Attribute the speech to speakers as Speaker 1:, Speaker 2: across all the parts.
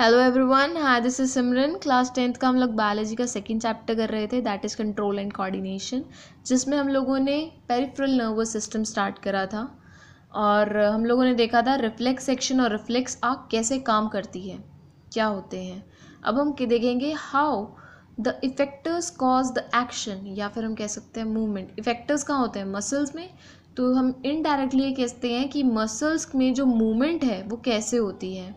Speaker 1: Hello everyone hi this is Simran class tenth का हम लोग बायोलॉजी का सेकंड चैप्टर कर रहे थे that is control and coordination जिसमें हम लोगों ने पेरिफ्रल नर्वस सिस्टम स्टार्ट करा था और हम लोगों ने देखा था रिफ्लेक्स एक्शन और रिफ्लेक्स आग कैसे काम करती है क्या होते हैं अब हम देखेंगे how the effectors cause the action या फिर हम कह सकते हैं मूवमेंट इफेक्टर्स कहाँ होते हैं मसल्स में तो हम इनडायरेक्टली ये कहते हैं कि मसल्स में जो मूवमेंट है वो कैसे होती है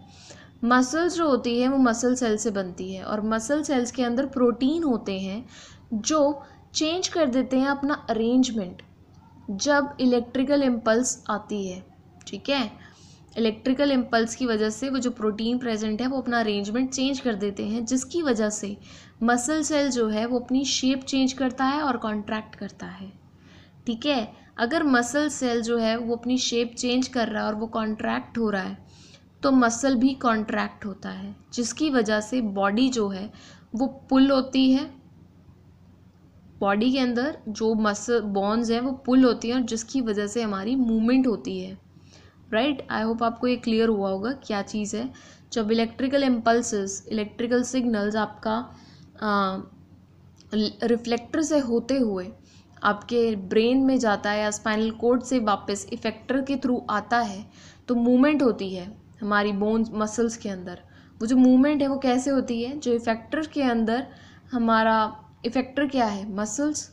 Speaker 1: मसल्स जो होती है वो मसल सेल से बनती है और मसल सेल्स के अंदर प्रोटीन होते हैं जो चेंज कर देते हैं अपना अरेंजमेंट जब इलेक्ट्रिकल इम्पल्स आती है ठीक है इलेक्ट्रिकल इम्पल्स की वजह से वो जो प्रोटीन प्रेजेंट है वो अपना अरेंजमेंट चेंज कर देते हैं जिसकी वजह से मसल सेल जो है वो अपनी शेप चेंज करता है और कॉन्ट्रैक्ट करता है ठीक है अगर मसल सेल जो है वो अपनी शेप चेंज कर रहा है और वो कॉन्ट्रैक्ट हो रहा है तो मसल भी कॉन्ट्रैक्ट होता है जिसकी वजह से बॉडी जो है वो पुल होती है बॉडी के अंदर जो मसल बॉन्स हैं वो पुल होती हैं और जिसकी वजह से हमारी मूवमेंट होती है राइट आई होप आपको ये क्लियर हुआ होगा क्या चीज़ है जब इलेक्ट्रिकल इम्पल्स इलेक्ट्रिकल सिग्नल्स आपका रिफ्लेक्टर से होते हुए आपके ब्रेन में जाता है या स्पाइनल कोड से वापस इफेक्टर के थ्रू आता है तो मूवमेंट होती है हमारी बोन्स मसल्स के अंदर वो जो मूवमेंट है वो कैसे होती है जो इफेक्टर के अंदर हमारा इफेक्टर क्या है मसल्स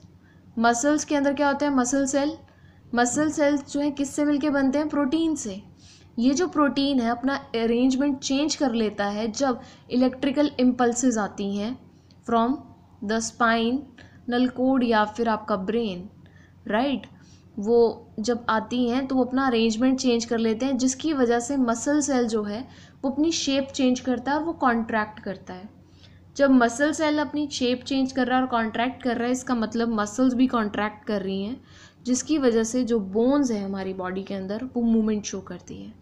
Speaker 1: मसल्स के अंदर क्या होता है मसल सेल मसल सेल्स जो है किससे मिलके बनते हैं प्रोटीन से ये जो प्रोटीन है अपना अरेंजमेंट चेंज कर लेता है जब इलेक्ट्रिकल इम्पल्स आती हैं फ्रॉम द स्पाइन नलकोड या फिर आपका ब्रेन राइट right? वो जब आती हैं तो वो अपना अरेंजमेंट चेंज कर लेते हैं जिसकी वजह से मसल सेल जो है वो अपनी शेप चेंज करता है और वो कॉन्ट्रैक्ट करता है जब मसल सेल अपनी शेप चेंज कर रहा है और कॉन्ट्रैक्ट कर रहा है इसका मतलब मसल्स भी कॉन्ट्रैक्ट कर रही हैं जिसकी वजह से जो बोन्स है हमारी बॉडी के अंदर वो मूवमेंट शो करती है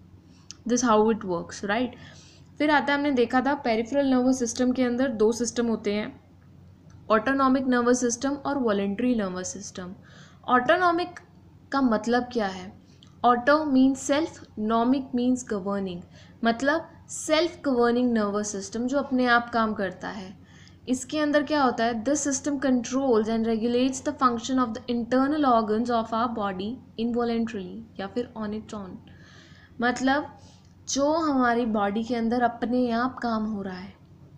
Speaker 1: this how it works right फिर आता है हमने देखा था पेरिफेरल नर्वस सिस्टम के अंदर दो सिस्टम होते हैं ऑटोनॉमिक नर्वस सिस्टम और वॉलेंट्री नर्वस सिस्टम ऑटोनॉमिक का मतलब क्या है auto means self nomic means governing मतलब सेल्फ गवर्निंग नर्वस सिस्टम जो अपने आप काम करता है इसके अंदर क्या होता है this system controls and regulates the function of the internal organs of our body involuntarily या फिर ऑन इट ऑन मतलब जो हमारी बॉडी के अंदर अपने आप काम हो रहा है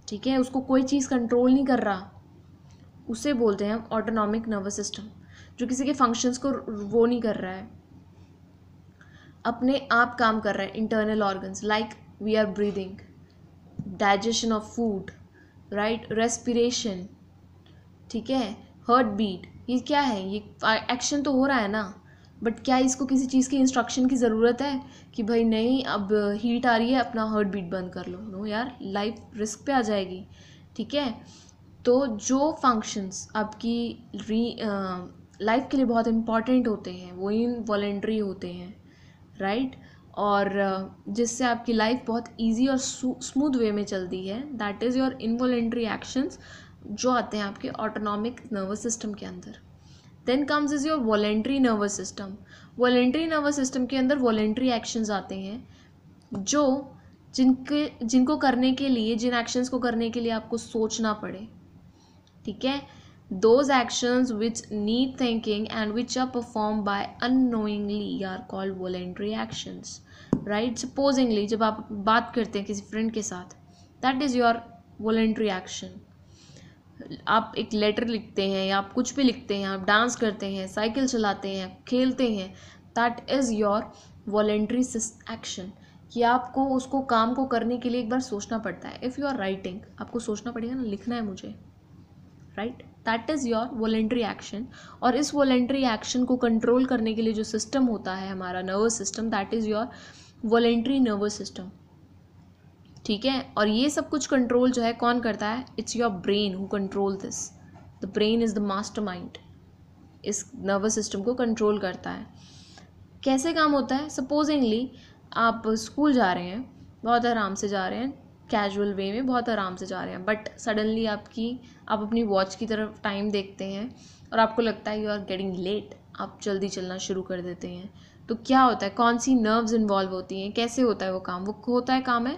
Speaker 1: ठीक है उसको कोई चीज़ कंट्रोल नहीं कर रहा उसे बोलते हैं हम ऑटोनॉमिक नर्वस सिस्टम जो किसी के फंक्शंस को वो नहीं कर रहा है अपने आप काम कर रहा है internal organs like we are breathing digestion of food right respiration ठीक है हर्ट बीट ये क्या है ये एक्शन तो हो रहा है ना बट क्या इसको किसी चीज़ की इंस्ट्रक्शन की ज़रूरत है कि भाई नहीं अब हीट आ रही है अपना हर्ट बीट बंद कर लो नो यार लाइफ रिस्क पे आ जाएगी ठीक है तो जो फंक्शंस आपकी री लाइफ के लिए बहुत इम्पॉर्टेंट होते हैं वो इन वॉलेंट्री होते हैं राइट right? और जिससे आपकी लाइफ बहुत इजी और स्मूथ वे में चलती है that is your involuntary actions जो आते हैं आपके ऑटोनॉमिक नर्वस सिस्टम के अंदर then comes is your voluntary nervous system voluntary nervous system के अंदर वॉलेंट्री एक्शंस आते हैं जो जिनके जिनको करने के लिए जिन एक्शंस को करने के लिए आपको सोचना पड़े ठीक है those actions which need thinking and which are performed by unknowingly are called voluntary actions right supposingly जब आप बात करते हैं किसी फ्रेंड के साथ that is your voluntary action आप एक लेटर लिखते हैं या आप कुछ भी लिखते हैं आप डांस करते हैं साइकिल चलाते हैं खेलते हैं that is your voluntary action कि आपको उसको काम को करने के लिए एक बार सोचना पड़ता है इफ़ यू आर राइटिंग आपको सोचना पड़ेगा ना लिखना है मुझे right that is your voluntary action और इस वॉलेंट्री एक्शन को कंट्रोल करने के लिए जो सिस्टम होता है हमारा nervous system that is your voluntary nervous system ठीक है और ये सब कुछ कंट्रोल जो है कौन करता है it's your brain who control this the brain is the master mind इस नर्वस सिस्टम को कंट्रोल करता है कैसे काम होता है सपोजिंगली आप स्कूल जा रहे हैं बहुत आराम से जा रहे हैं कैजुअल वे में बहुत आराम से जा रहे हैं बट सडनली आपकी आप अपनी वॉच की तरफ टाइम देखते हैं और आपको लगता है यू आर गेटिंग लेट आप जल्दी चलना शुरू कर देते हैं तो क्या होता है कौन सी नर्व्स इन्वॉल्व होती हैं कैसे होता है वो काम वो होता है काम है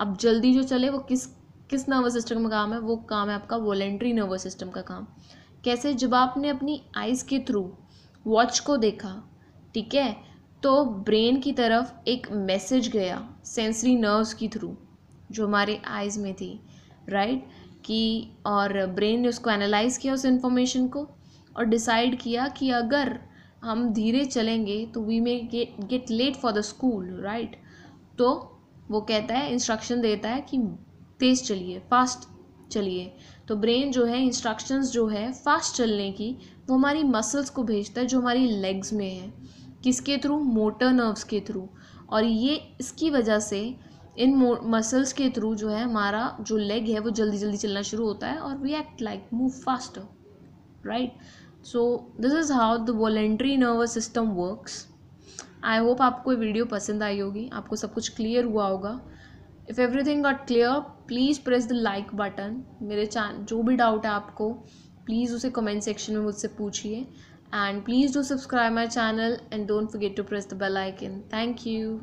Speaker 1: आप जल्दी जो चले वो किस किस नर्वस सिस्टम का काम है वो काम है आपका वॉलेंट्री नर्वस सिस्टम का काम कैसे जब आपने अपनी आइज़ के थ्रू वॉच को देखा ठीक है तो ब्रेन की तरफ एक मैसेज गया सेंसरी नर्व्स की थ्रू जो हमारे आइज़ में थी राइट कि और ब्रेन ने उसको एनालाइज़ किया उस इन्फॉर्मेशन को और डिसाइड किया कि अगर हम धीरे चलेंगे तो we may get get late for the school right तो वो कहता है इंस्ट्रक्शन देता है कि तेज़ चलिए फास्ट चलिए तो ब्रेन जो है इंस्ट्रक्शंस जो है फास्ट चलने की वो हमारी मसल्स को भेजता है जो हमारी लेग्स में है किसके थ्रू मोटर नर्व्स के थ्रू और ये इसकी वजह से इन मसल्स के थ्रू जो है हमारा जो लेग है वो जल्दी जल्दी चलना शुरू होता है और we act like move fast right so this is how the voluntary nervous system works I hope आपको वीडियो पसंद आई होगी आपको सब कुछ क्लियर हुआ होगा if everything got clear please press the like button मेरे चैन जो भी डाउट है आपको प्लीज़ उसे कमेंट सेक्शन में मुझसे पूछिए and please do subscribe my channel and don't forget to press the bell icon thank you